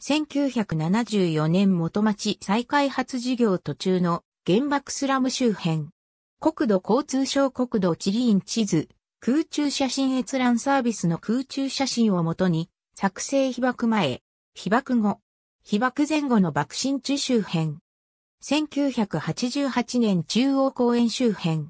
1974年元町再開発事業途中の原爆スラム周辺。国土交通省国土地理院地図、空中写真閲覧サービスの空中写真をもとに、作成被爆前、被爆後、被爆前後の爆心地周辺。1988年中央公園周辺。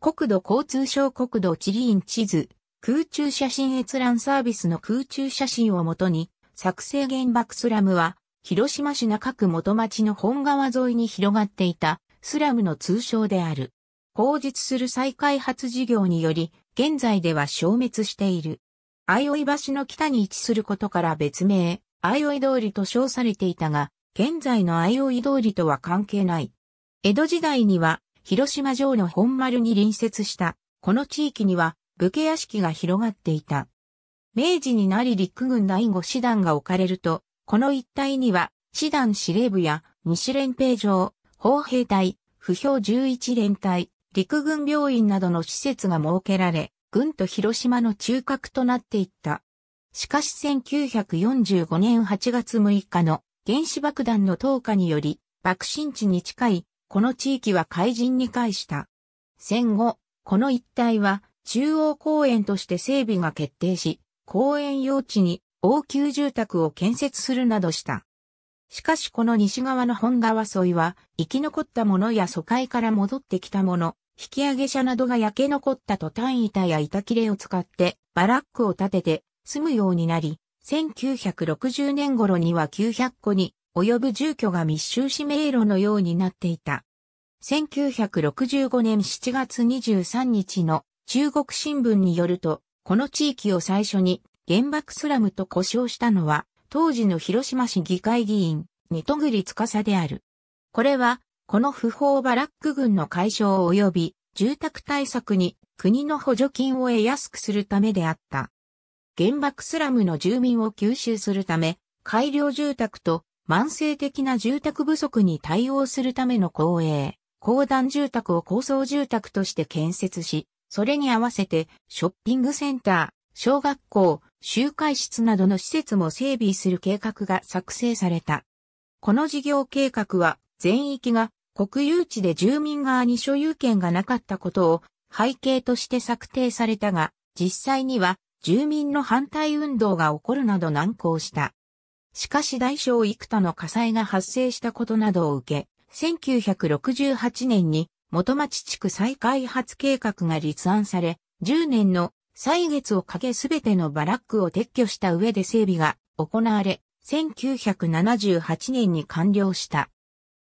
国土交通省国土地理院地図、空中写真閲覧サービスの空中写真をもとに、作成原爆スラムは、広島市中区元町の本川沿いに広がっていたスラムの通称である。後実する再開発事業により、現在では消滅している。相生橋の北に位置することから別名、相生通りと称されていたが、現在の相生通りとは関係ない。江戸時代には、広島城の本丸に隣接した、この地域には武家屋敷が広がっていた。明治になり陸軍第五師団が置かれると、この一帯には、師団司令部や西連兵場、砲兵隊、不評11連隊、陸軍病院などの施設が設けられ、軍と広島の中核となっていった。しかし1945年8月6日の原子爆弾の投下により、爆心地に近い、この地域は海人に返した。戦後、この一帯は中央公園として整備が決定し、公園用地に応急住宅を建設するなどした。しかしこの西側の本川沿いは、生き残った者や疎開から戻ってきた者、引き上げ者などが焼け残ったトタン板や板切れを使ってバラックを建てて住むようになり、1960年頃には900個に及ぶ住居が密集し迷路のようになっていた。1965年7月23日の中国新聞によると、この地域を最初に原爆スラムと呼称したのは、当時の広島市議会議員、リ戸栗司である。これは、この不法バラック群の解消及び住宅対策に国の補助金を得やすくするためであった。原爆スラムの住民を吸収するため、改良住宅と慢性的な住宅不足に対応するための公営、公団住宅を高層住宅として建設し、それに合わせて、ショッピングセンター、小学校、集会室などの施設も整備する計画が作成された。この事業計画は、全域が国有地で住民側に所有権がなかったことを背景として策定されたが、実際には住民の反対運動が起こるなど難航した。しかし大小幾多の火災が発生したことなどを受け、1968年に元町地区再開発計画が立案され、10年の歳月をかけすべてのバラックを撤去した上で整備が行われ、1978年に完了した。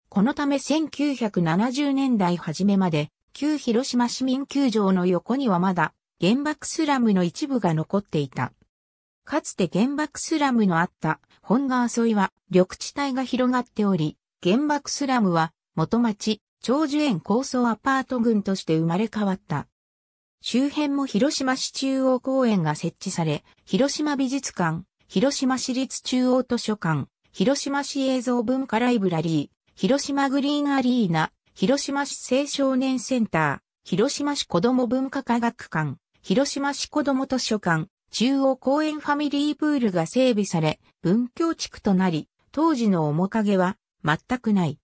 このため1970年代初めまで、旧広島市民球場の横にはまだ原爆スラムの一部が残っていた。かつて原爆スラムのあった本川沿いは緑地帯が広がっており、原爆スラムは元町、長寿園高層アパート群として生まれ変わった。周辺も広島市中央公園が設置され、広島美術館、広島市立中央図書館、広島市映像文化ライブラリー、広島グリーンアリーナ、広島市青少年センター、広島市子ども文化科学館、広島市子ども図書館、中央公園ファミリープールが整備され、文教地区となり、当時の面影は全くない。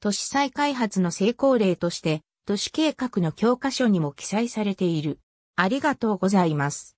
都市再開発の成功例として、都市計画の教科書にも記載されている。ありがとうございます。